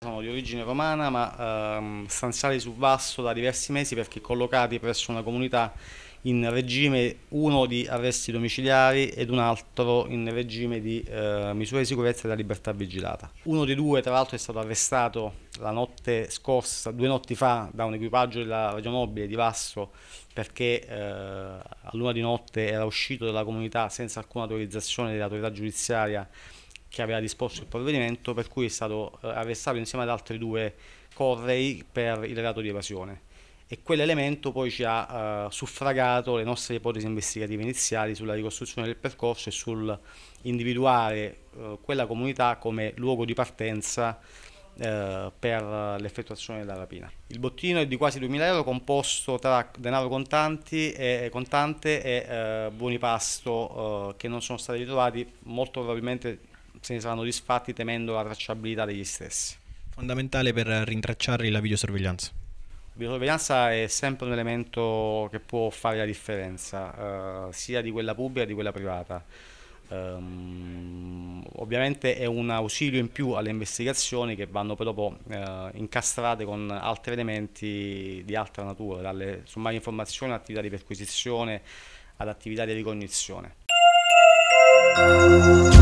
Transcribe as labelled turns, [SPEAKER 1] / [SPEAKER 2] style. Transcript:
[SPEAKER 1] Sono di origine romana ma ehm, stanziali su Vasto da diversi mesi perché collocati presso una comunità in regime uno di arresti domiciliari ed un altro in regime di eh, misure di sicurezza e della libertà vigilata. Uno dei due tra l'altro è stato arrestato la notte scorsa, due notti fa, da un equipaggio della radionobile di Vasso perché eh, a luna di notte era uscito dalla comunità senza alcuna autorizzazione dell'autorità giudiziaria che aveva disposto il provvedimento, per cui è stato eh, arrestato insieme ad altri due correi per il reato di evasione. E quell'elemento poi ci ha eh, suffragato le nostre ipotesi investigative iniziali sulla ricostruzione del percorso e sul individuare eh, quella comunità come luogo di partenza eh, per l'effettuazione della rapina. Il bottino è di quasi 2.000 euro composto tra denaro contanti e, contante e eh, buoni pasto eh, che non sono stati ritrovati, molto probabilmente se ne saranno disfatti temendo la tracciabilità degli
[SPEAKER 2] stessi. Fondamentale per rintracciarli la videosorveglianza.
[SPEAKER 1] La videosorveglianza è sempre un elemento che può fare la differenza, eh, sia di quella pubblica che di quella privata. Um, ovviamente è un ausilio in più alle investigazioni che vanno poi dopo eh, incastrate con altri elementi di altra natura, dalle sommarie informazioni, attività di perquisizione ad attività di ricognizione.